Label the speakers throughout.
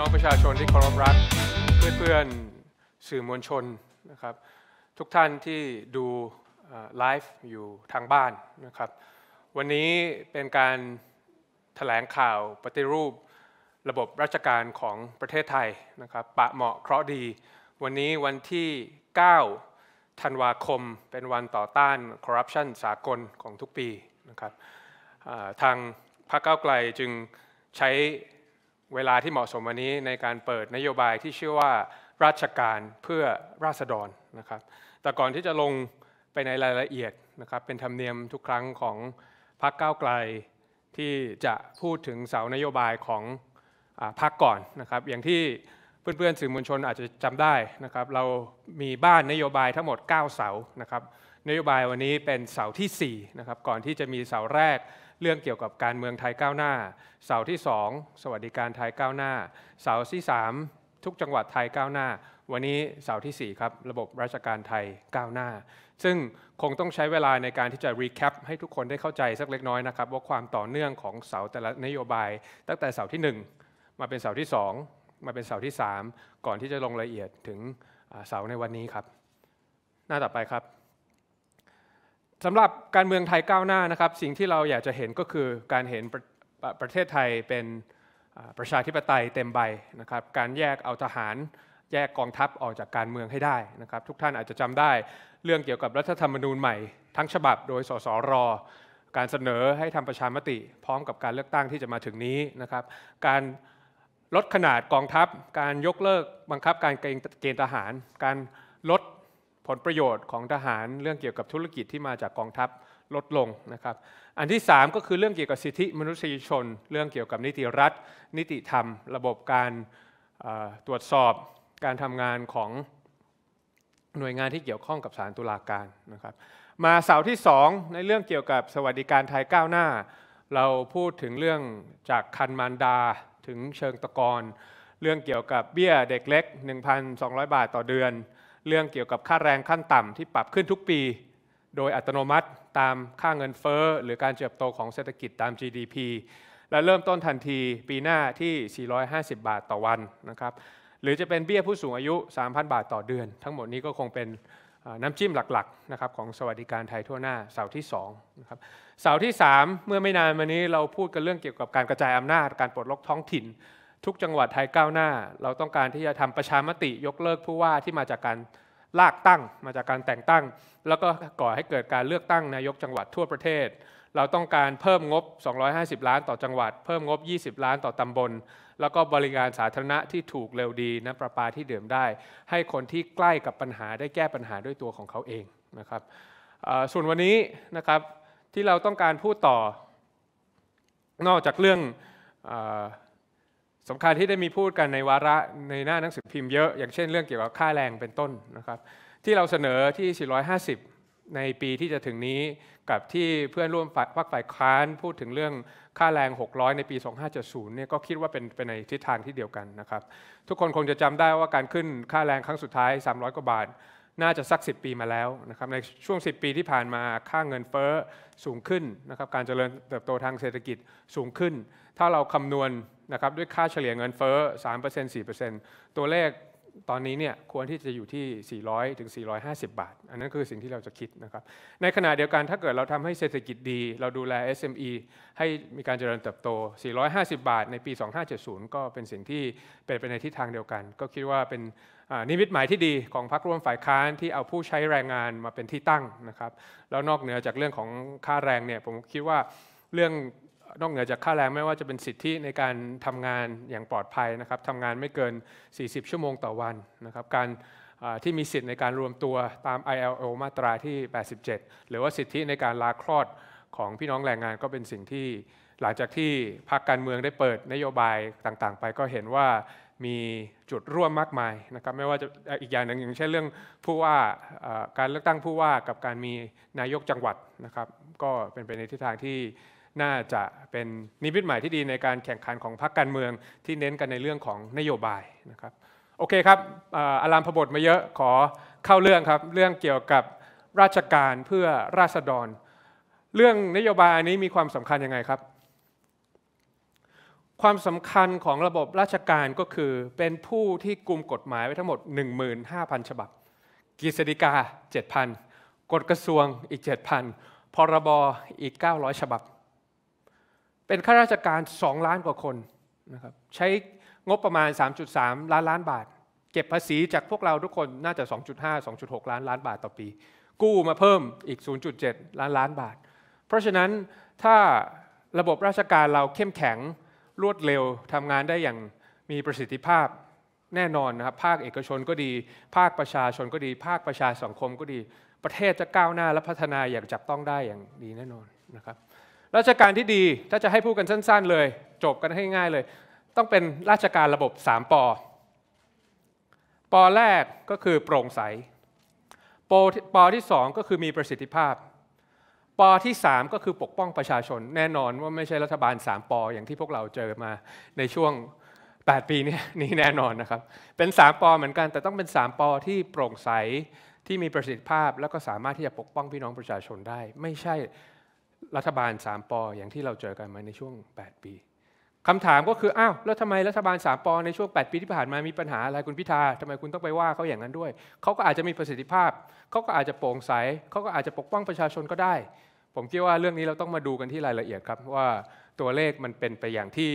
Speaker 1: น้องประชาชนที่เคารพรักเพื่อนเพื่อนสื่อมวลชนนะครับทุกท่านที่ดูไลฟ์อยู่ทางบ้านนะครับวันนี้เป็นการแถลงข่าวปฏิรูประบบราชการของประเทศไทยนะครับปะเหมาะเคราะห์ดี วันนี้วันที่ 9 ธันวาคมเป็นวันต่อต้านคอร์รัปชันสากลของทุกปีนะครับทางพรรคเก้าไกลจึงใช้เวลาที่เหมาะสมวันนี้ในการเปิดนโยบายที่ชื่อว่าราชการเพื่อราษฎรนะครับแต่ก่อนที่จะลงไปในรายละเอียดนะครับเป็นธรรมเนียมทุกครั้งของพรรคก้าวไกลที่จะพูดถึงเสานโยบายของอพรรคก่อนนะครับอย่างที่เพื่อนๆ สื่อมวลชนอาจจะจำได้นะครับเรามีบ้านนโยบายทั้งหมด 9 เสานะครับนโยบายวันนี้เป็นเสาที่4นะครับก่อนที่จะมีเสาแรกเรื่องเกี่ยวกับการเมืองไทยก้าวหน้า เสาที่ 2 สวัสดิการไทยก้าวหน้า เสาที่ 3 ทุกจังหวัดไทยก้าวหน้า วันนี้เสาี่ที่4ครับระบบราชการไทยก้าวหน้า ซึ่งคงต้องใช้เวลาในการที่จะรีแคปให้ทุกคนได้เข้าใจสักเล็กน้อยนะครับว่าความต่อเนื่องของเสาแต่ละนโยบาย ตั้งแต่เสาที่ 1 มาเป็นเสาที่ 2 มาเป็นเสาที่ 3 ก่อนที่จะลงรายละเอียดถึงเสาในวันนี้ครับ หน้าต่อไปครับสำหรับการเมืองไทยก้าวหน้านะครับสิ่งที่เราอยากจะเห็นก็คือ การเห็นประประเทศไทยเป็นประชาธิปไตยเต็มใบนะครับ การแยกเอาทหาร แยกกองทัพออกจากการเมืองให้ได้นะครับ ทุกท่านอาจจะจำได้ เรื่องเกี่ยวกับรัฐธรรมนูญใหม่ทั้งฉบับ โดยสสร การเสนอให้ทำประชามติ พร้อมกับการเลือกตั้งที่จะมาถึงนี้นะครับ การลดขนาดกองทัพการยกเลิกบังคับการเกณฑ์ทหาร การลดผลประโยชน์ของทหารเรื่องเกี่ยวกับธุรกิจที่มาจากกองทัพลดลงนะครับ อันที่ 3 ก็คือเรื่องเกี่ยวกับสิทธิมนุษยชน เรื่องเกี่ยวกับนิติรัฐนิติธรรม ระบบการตรวจสอบการทำงานของหน่วยงานที่เกี่ยวข้องกับสารตุลาการนะครับมาเสาที่ 2 ในเรื่องเกี่ยวกับสวัสดิการไทยก้าวหน้า เราพูดถึงเรื่องจากคันมานดาถึงเชิงตะกอนเรื่องเกี่ยวกับเบี้ยเด็กเล็ก1,200 บาทต่อเดือนเรื่องเกี่ยวกับค่าแรงขั้นต่ำที่ปรับขึ้นทุกปี โดยอัตโนมัติตามค่าเงินเฟ้อหรือการเติบโตของเศรษฐกิจตาม GDP และเริ่มต้นทันทีปีหน้าที่ 450 บาทต่อวันนะครับหรือจะเป็นเบี้ยผู้สูงอายุ 3,000 บาทต่อเดือน ทั้งหมดนี้ก็คงเป็นน้ำจิ้มหลักๆนะครับของสวัสดิการไทยทั่วหน้าเสาที่2นะครับเสาที่ 3 เมื่อไม่นานมานี้เราพูดกันเรื่องเกี่ยวกับการกระจายอำนาจการปลดล็อกท้องถิ่นทุกจังหวัดไทยก้าวหน้า เราต้องการที่จะทำประชามติยกเลิกผู้ว่าที่มาจากการลากตั้งมาจากการแต่งตั้ง แล้วก็ก่อให้เกิดการเลือกตั้งนายกจังหวัดทั่วประเทศ เราต้องการเพิ่มงบ 250 ล้านต่อจังหวัด เพิ่มงบ 20 ล้านต่อตำบลแล้วก็บริการสาธารณะที่ถูกเร็วดีน้ำประปาที่ดื่มได้ ให้คนที่ใกล้กับปัญหาได้แก้ปัญหาด้วยตัวของเขาเองนะครับส่วนวันนี้นะครับที่เราต้องการพูดต่อนอกจากเรื่องสำคัญที่ได้มีพูดกันในวาระในหน้าหนังสือพิมพ์เยอะ อย่างเช่นเรื่องเกี่ยวกับค่าแรงเป็นต้นนะครับที่เราเสนอที่ 450 ในปีที่จะถึงนี้ กับที่เพื่อนร่วมพรรคฝ่ายค้านพูดถึงเรื่องค่าแรง 600 ในปี 2570เนี่ยก็คิดว่าเป็นไปนในทิศทางที่เดียวกันนะครับทุกคนคงจะจำได้ว่าการขึ้นค่าแรงครั้งสุดท้าย 300 กว่าบาท น่าจะสัก 10 ปีมาแล้วนะครับในช่วง 10 ปีที่ผ่านมาค่าเงินเฟ้อสูงขึ้นนะครับการเจริญเติบโตทางเศรษฐกิจสูงขึ้น ถ้าเราคำนวณนะครับด้วยค่าเฉลี่ยเงินเฟ้อ 3% 4%ตัวเลขตอนนี้เนี่ยควรที่จะอยู่ที่ 400 ถึง 450 บาท อันนั้นคือสิ่งที่เราจะคิดนะครับ ในขณะเดียวกันถ้าเกิดเราทำให้เศรษฐกิจดี เราดูแล SME ให้มีการเจริญเติบโต 450 บาทในปี 2570 ก็เป็นสิ่งที่เป็นไปในทิศทางเดียวกัน ก็คิดว่าเป็นนิมิตหมายที่ดีของพรรคร่วมฝ่ายค้านที่เอาผู้ใช้แรงงานมาเป็นที่ตั้งนะครับแล้วนอกเหนือจากเรื่องของค่าแรงเนี่ยผมคิดว่าเรื่องนอกเหนือจากค่าแรงไม่ว่าจะเป็นสิทธิในการทำงานอย่างปลอดภัยนะครับทำงานไม่เกิน 40 ชั่วโมงต่อวันนะครับ การที่มีสิทธิในการรวมตัวตาม ILO มาตราที่ 87 หรือว่าสิทธิในการลาคลอดของพี่น้องแรงงานก็เป็นสิ่งที่ หลังจากที่พรรคการเมืองได้เปิดนโยบายต่างๆ ไป ก็เห็นว่ามีจุดร่วมมากมายนะครับไม่ว่าจะอีกอย่างหนึ่งอย่างเช่นเรื่องผู้ว่าการเลือกตั้งผู้ว่ากับการมีนายกจังหวัดนะครับก็เป็นไปในทิศทางที่น่าจะเป็นนิมิตใหม่ที่ดีในการแข่งขันของพรรคการเมืองที่เน้นกันในเรื่องของนโยบายนะครับโอเคครับอารามพบทมาเยอะขอเข้าเรื่องครับเรื่องเกี่ยวกับราชการเพื่อราษฎร เรื่องนโยบายนี้มีความสำคัญยังไงครับ ความสำคัญของระบบราชการก็คือเป็นผู้ที่กลุ่มกฎหมายไว้ทั้งหมด15,000ฉบับกฤษฎิกา 7,000 กฎกระทรวงอีก7,000พรบอีก900ฉบับเป็นข้าราชการ 2 ล้านกว่าคนนะครับใช้งบประมาณ 3.3 ล้านล้านบาท เก็บภาษีจากพวกเราทุกคนน่าจะ 2.5 2.6 ล้านล้านบาทต่อปี กู้มาเพิ่มอีก 0.7 ล้านล้านบาท เพราะฉะนั้นถ้าระบบราชการเราเข้มแข็งรวดเร็วทำงานได้อย่างมีประสิทธิภาพแน่นอนนะครับภาคเอกชนก็ดี ภาคประชาชนก็ดี ภาคประชาสังคมก็ดี ประเทศจะก้าวหน้าและพัฒนาอย่างจับต้องได้อย่างดีแน่นอนนะครับราชการที่ดีถ้าจะให้พูดกันสั้นๆเลย จบกันให้ง่ายเลย ต้องเป็นราชการระบบ 3 ปอ ปอแรกก็คือโปร่งใส ปอปอที่ 2 ก็คือมีประสิทธิภาพ ปอที่3ก็คือปกป้องประชาชน แน่นอนว่าไม่ใช่รัฐบาล 3 ปออย่างที่พวกเราเจอมาในช่วง 8 ปีนี้นี่แน่นอนนะครับ เป็น 3ปอเหมือนกัน แต่ต้องเป็น3ปอที่โปร่งใสที่มีประสิทธิภาพแล้วก็สามารถที่จะปกป้องพี่น้องประชาชนได้ ไม่ใช่รัฐบาล3ปออย่างที่เราเจอกันมาในช่วง 8 ปีคำถามก็คืออ้าวแล้วทำไมรัฐบาลสามปอในช่วง 8 ปีที่ผ่านมามีปัญหาอะไรคุณพิธาทำไมคุณต้องไปว่าเขาอย่างนั้นด้วยเขาก็อาจจะมีประสิทธิภาพเขาก็อาจจะโปร่งใส เขาก็อาจจะปกป้องประชาชนก็ได้ ผมคิดว่าเรื่องนี้เราต้องมาดูกันที่รายละเอียดครับว่าตัวเลขมันเป็นไปอย่างที่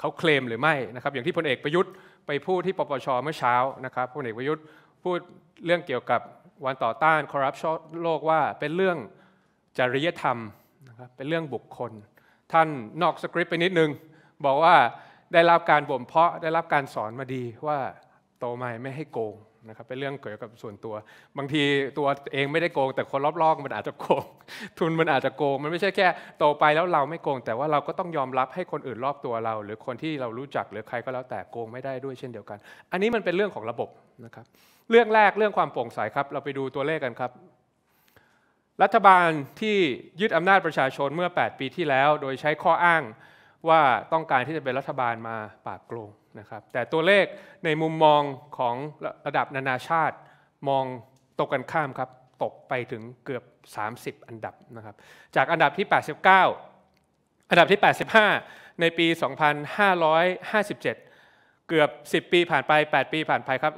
Speaker 1: เขาเคลมหรือไม่นะครับอย่างที่พลเอกประยุทธ์ไปพูดที่ปปชเมื่อเช้านะครับพลเอกประยุทธ์พูดเรื่องเกี่ยวกับวันต่อต้านคอร์รัปชันโลกว่าเป็นเรื่องจริยธรรมนะครับเป็นเรื่องบุคคลท่านนอกสคริปต์ไปนิดนึง บอกว่าได้รับการบ่มเพาะได้รับการสอนมาดีว่าโตมาไม่ให้โกงนะครับ เป็นเรื่องเกี่ยวกับส่วนตัว บางทีตัวเองไม่ได้โกง แต่คนรอบๆ มันอาจจะโกง ทุนมันอาจจะโกงมันไม่ใช่แค่ โตไปแล้วเราไม่โกง แต่ว่าเราก็ต้องยอมรับให้คนอื่นรอบตัวเรา หรือคนที่เรารู้จักหรือใครก็แล้วแต่โกงไม่ได้ด้วยเช่นเดียวกัน อันนี้มันเป็นเรื่องของระบบนะครับ เรื่องแรกเรื่องความโปร่งใสครับ เราไปดูตัวเลขกันครับรัฐบาลที่ยึดอำนาจประชาชนเมื่อ 8 ปีที่แล้ว โดยใช้ข้ออ้างว่าต้องการที่จะเป็นรัฐบาลมาปราบโกงนะครับ แต่ตัวเลขในมุมมองของระดับนานาชาติมองตกกันข้ามครับ ตกไปถึงเกือบ 30 อันดับนะครับ จากอันดับที่ 89 อันดับที่ 85 ในปี 2557 เกือบ 10 ปีผ่านไป 8 ปีผ่านไปครับ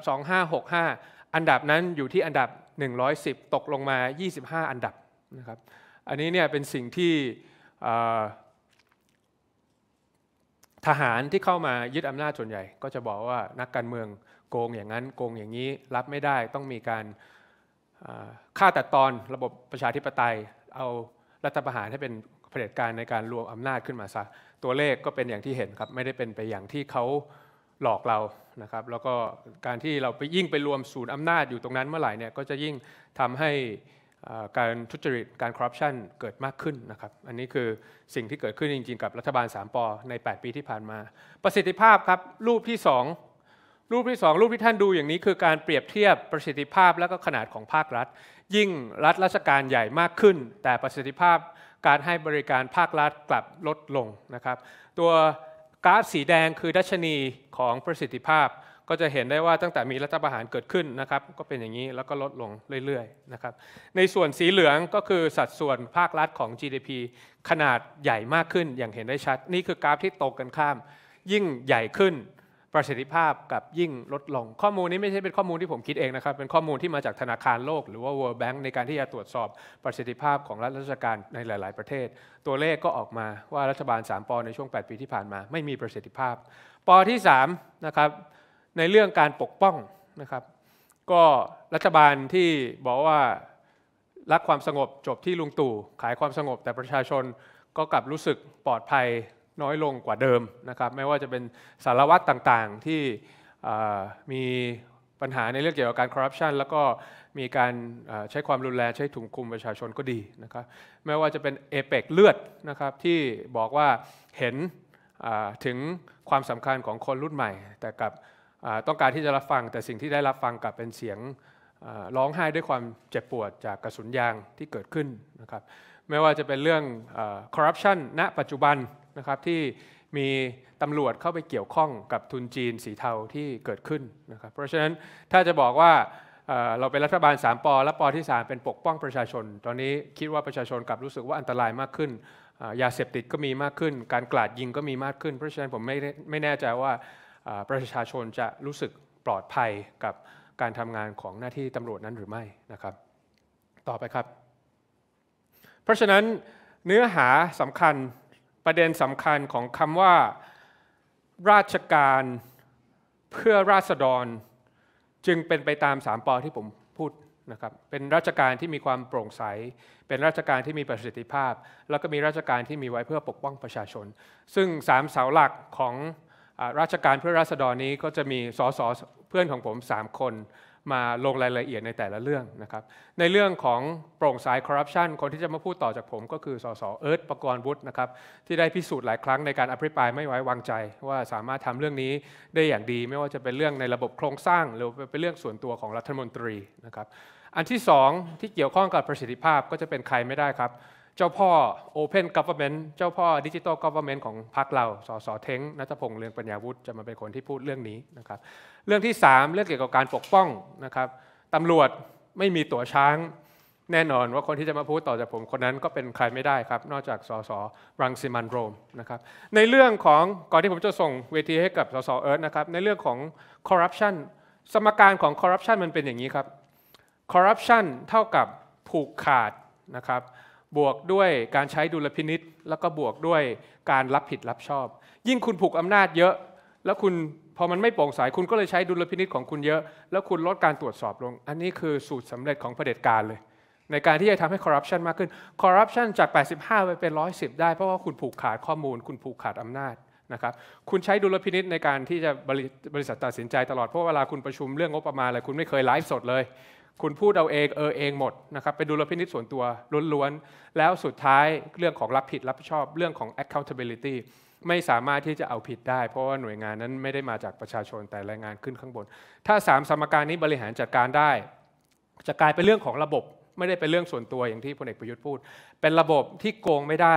Speaker 1: 2565 อันดับนั้นอยู่ที่อันดับ110 ตกลงมา 25 อันดับนะครับอันนี้เนี่ยเป็นสิ่งที่ทหารที่เข้ามายึดอำนาจส่วนใหญ่ ก็จะบอกว่านักการเมืองโกงอย่างนั้นโกงอย่างนี้รับไม่ได้ต้องมีการฆ่าตัดตอนระบบประชาธิปไตยเอารัฐประหารให้เป็นเผด็จการในการรวมอำนาจขึ้นมาซะตัวเลขก็เป็นอย่างที่เห็นครับไม่ได้เป็นไปอย่างที่เขาหลอกเรานะครับแล้วก็การที่เราไปยิ่งไปรวมศูนย์อำนาจอยู่ตรงนั้นเมื่อไหร่เนี่ยก็จะยิ่งทำให้การทุจริตการคอร์รัปชันเกิดมากขึ้นนะครับอันนี้คือสิ่งที่เกิดขึ้นจริงๆ กับรัฐบาล 3ปอใน 8 ปีที่ผ่านมา ประสิทธิภาพครับรูปที่ 2 รูปที่ 2 รูปที่ท่านดูอย่างนี้คือการเปรียบเทียบประสิทธิภาพและก็ขนาดของภาครัฐ ยิ่งรัฐราชการใหญ่มากขึ้น แต่ประสิทธิภาพการให้บริการภาครัฐกลับลดลงนะครับตัวกราฟสีแดงคือดัชนีของประสิทธิภาพ ก็จะเห็นได้ว่าตั้งแต่มีรัฐประหารเกิดขึ้นนะครับก็เป็นอย่างนี้แล้วก็ลดลงเรื่อยๆนะครับในส่วนสีเหลืองก็คือสัดส่วนภาครัฐของ GDP ขนาดใหญ่มากขึ้นอย่างเห็นได้ชัด นี่คือกราฟที่ตกกันข้ามยิ่งใหญ่ขึ้นประสิทธิภาพกับยิ่งลดลงข้อมูลนี้ไม่ใช่เป็นข้อมูลที่ผมคิดเองนะครับ เป็นข้อมูลที่มาจากธนาคารโลกหรือว่า World Bank ในการที่จะตรวจสอบประสิทธิภาพของรัฐราชการในหลาย ๆ ประเทศ ตัวเลขก็ออกมาว่ารัฐบาล 3ปอในช่วง 8 ปีที่ผ่านมา ไม่มีประสิทธิภาพปอที่3นะครับในเรื่องการปกป้องนะครับก็รัฐบาลที่บอกว่ารักความสงบจบที่ลุงตู่ขายความสงบ แต่ประชาชนก็กลับรู้สึกปลอดภัยน้อยลงกว่าเดิมนะครับ ไม่ว่าจะเป็นสารวัตรต่างๆที่มีปัญหาในเรื่องเกี่ยวกับการคอร์รัปชันแล้วก็มีการใช้ความรุนแรง ใช้ถุงคุมประชาชนก็ดีนะครับ ไม่ว่าจะเป็นเอเปกเลือดนะครับที่บอกว่าเห็นถึงความสำคัญของคนรุ่นใหม่ แต่กับต้องการที่จะรับฟัง แต่สิ่งที่ได้รับฟังกับเป็นเสียงร้องไห้ด้วยความเจ็บปวดจากกระสุนยางที่เกิดขึ้นนะครับ ไม่ว่าจะเป็นเรื่องคอร์รัปชันณปัจจุบันนะครับที่มีตำรวจเข้าไปเกี่ยวข้องกับทุนจีนสีเทาที่เกิดขึ้นนะครับ เพราะฉะนั้นถ้าจะบอกว่าเราเป็นรัฐบาล 3ปอและปอที่ 3 เป็นปกป้องประชาชน ตอนนี้คิดว่าประชาชนกลับรู้สึกว่าอันตรายมากขึ้นยาเสพติดก็มีมากขึ้น การกลาดยิงก็มีมากขึ้นเพราะฉะนั้นผมไม่ไม่แน่ใจว่าประชาชนจะรู้สึกปลอดภัยกับการทำงานของหน้าที่ตำรวจนั้นหรือไม่นะครับต่อไปครับ เพราะฉะนั้นเนื้อหาสำคัญประเด็นสำคัญของคำว่าราชการเพื่อราษฎรจึงเป็นไปตามสามปอที่ผมพูดนะครับ เป็นราชการที่มีความโปร่งใส เป็นราชการที่มีประสิทธิภาพ แล้วก็มีราชการที่มีไว้เพื่อปกป้องประชาชน ซึ่งสามเสาหลักของราชการเพื่อราษฎรนี้ก็จะมีสสเพื่อนของผมสามคนมาลงรายละเอียดในแต่ละเรื่องนะครับ ในเรื่องของโปร่งสายคอร์รัปชันคนที่จะมาพูดต่อจากผมก็คือสสเอิร์ธประกรณ์วุฒินะครับที่ได้พิสูจน์หลายครั้งในการอภิปรายไม่ไว้วางใจ ว่าสามารถทำเรื่องนี้ได้อย่างดีไม่ว่าจะเป็นเรื่องในระบบโครงสร้างหรือเป็นเรื่องส่วนตัวของรัฐมนตรีนะครับอันที่2ที่เกี่ยวข้องกับประสิทธิภาพก็จะเป็นใครไม่ได้ครับ เจ้าพ่อ Open Government เจ้าพ่อ Digital Government ของพรรคเราสสเท้งนัทพงษ์เรืองปัญญาวุฒิจะมาเป็นคนที่พูดเรื่องนี้นะครับเรื่องที่ 3 เรื่องเกี่ยวกับการปกป้องนะครับตำรวจไม่มีตั๋วช้างแน่นอนว่าคนที่จะมาพูดต่อจากผมคนนั้นก็เป็นใครไม่ได้ครับ นอกจากสสรังสิมันโรมนะครับในเรื่องของก่อนที่ผมจะส่งเวทีให้กับสสเอิร์ธนะครับในเรื่องของคอร์รัปชันสมการของคอร์รัปชันมันเป็นอย่างนี้ครับคอร์รัปชันเท่ากับผูกขาดนะครับ บวกด้วยการใช้ดุลพินิษแล้วก็บวกด้วยการรับผิดรับชอบ ยิ่งคุณผูกอำนาจเยอะแล้วคุณพอมันไม่โปร่งใสคุณก็เลยใช้ดุลพินิษของคุณเยอะ แล้วคุณลดการตรวจสอบลง อันนี้คือสูตรสำเร็จของเผด็จการเลย ในการที่จะทำให้คอร์รัปชันมากขึ้นคอร์รัปชันจาก 85 ไปเป็น 110 ได้เพราะว่าคุณผูกขาดข้อมูล คุณผูกขาดอำนาจนะครับคุณใช้ดุลพินิษในการที่จะบริษัทตัดสินใจตลอดเพราะเวลาคุณประชุมเรื่องงบประมาณอะไรคุณไม่เคยไลฟ์สดเลย คุณพูดเอาเองเออเองหมดนะครับเป็นดุลพินิษส่วนตัวล้วนๆแล้วสุดท้ายเรื่องของรับผิดรับผิดชอบเรื่องของ accountability ไม่สามารถที่จะเอาผิดได้เพราะว่าหน่วยงานนั้นไม่ได้มาจากประชาชนแต่แรงงานขึ้นข้างบน ถ้า 3 สมการนี้บริหารจัดการได้ จะกลายเป็นเรื่องของระบบไม่ได้เป็นเรื่องส่วนตัวอย่างที่พลเอกประยุทธ์พูด เป็นระบบที่โกงไม่ได้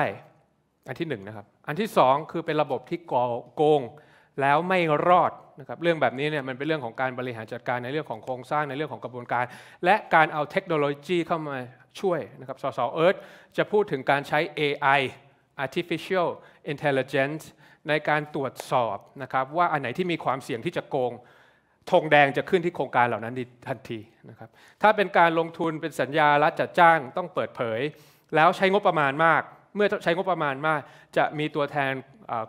Speaker 1: อันที่1นนะครับอันที่2คือเป็นระบบที่โกง แล้วไม่รอดนะครับเรื่องแบบนี้เนี่ยมันเป็นเรื่องของการบริหารจัดการในเรื่องของโครงสร้างในเรื่องของกระบวนการ และการเอาเทคโนโลยีเข้ามาช่วยนะครับสสเอิร์ธจะพูดถึงการใช้ AI artificial intelligence ในการตรวจสอบนะครับว่าอันไหนที่มีความเสี่ยงที่จะโกงธงแดงจะขึ้นที่โครงการเหล่านั้นทันทีนะครับ ถ้าเป็นการลงทุนเป็นสัญญารัฐจัดจ้างต้องเปิดเผย แล้วใช้งบประมาณมาก เมื่อใช้งบประมาณมาก จะมีตัวแทน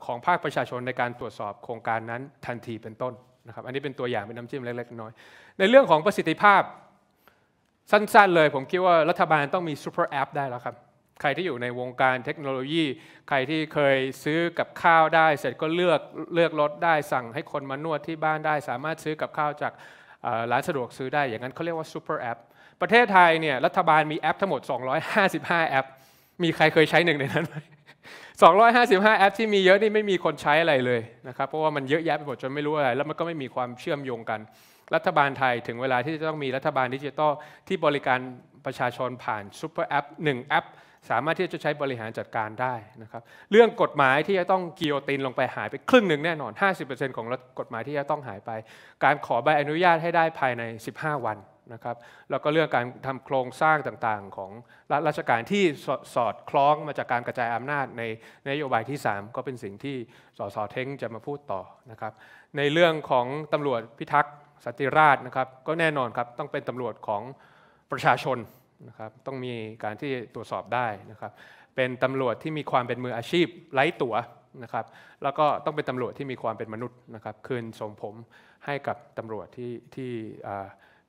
Speaker 1: ของภาคประชาชนในการตรวจสอบโครงการนั้นทันทีเป็นต้นนะครับ อันนี้เป็นตัวอย่างเป็นน้ำจิ้มเล็กๆน้อย ในเรื่องของประสิทธิภาพสั้นๆ เลยผมคิดว่ารัฐบาลต้องมีซูเปอร์แอปได้แล้วครับใครที่อยู่ในวงการเทคโนโลยี ใครที่เคยซื้อกับข้าวได้ เสร็จก็เลือกเลือกรถได้สั่งให้คนมานวดที่บ้านได้ สามารถซื้อกับข้าวจากร้านสะดวกซื้อได้อย่างนั้นเขาเรียกว่าซูเปอร์แอปประเทศไทยเนี่ย รัฐบาลมีแอปทั้งหมด 255 แอป มีใครเคยใช้หนึ่งในนั้นไหม 255 แอปที่มีเยอะนี่ไม่มีคนใช้อะไรเลยนะครับเพราะว่ามันเยอะแยะไปหมดจนไม่รู้อะไรแล้วมันก็ไม่มีความเชื่อมโยงกัน รัฐบาลไทยถึงเวลาที่จะต้องมีรัฐบาลดิจิทัลที่บริการประชาชนผ่านซูเปอร์แอปหนึ่งแอปสามารถที่จะใช้บริหารจัดการได้นะครับ เรื่องกฎหมายที่จะต้องกิโยตินลงไปหายไปครึ่งหนึ่งแน่นอน50%ของกฎหมายที่จะต้องหายไป การขอใบอนุญาตให้ได้ภายใน 15 วันนะครับแล้วก็เรื่องการทำโครงสร้างต่างๆ ของรัฐราชการที่สอดคล้องมาจากการกระจายอำนาจในนโยบายที่ 3 ก็เป็นสิ่งที่สสเท้งจะมาพูดต่อนะครับในเรื่องของตำรวจพิทักษ์สัติราชนะครับก็แน่นอนครับต้องเป็นตำรวจของประชาชนนะครับต้องมีการที่ตรวจสอบได้นะครับ เป็นตำรวจที่มีความเป็นมืออาชีพไร้ตัวนะครับ แล้วก็ต้องเป็นตำรวจที่มีความเป็นมนุษย์นะครับคืนทรงผมให้กับตำรวจที่ที่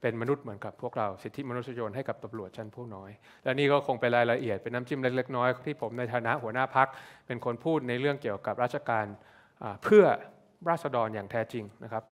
Speaker 1: เป็นมนุษย์เหมือนกับพวกเราสิทธิมนุษยชนให้กับตำรวจชั้นผู้น้อย และนี่ก็คงเป็นรายละเอียดเป็นน้ำจิ้มเล็กๆน้อยที่ผมในฐานะหัวหน้าพักเป็นคนพูดในเรื่องเกี่ยวกับราชการเพื่อราษฎรอย่างแท้จริงนะครับ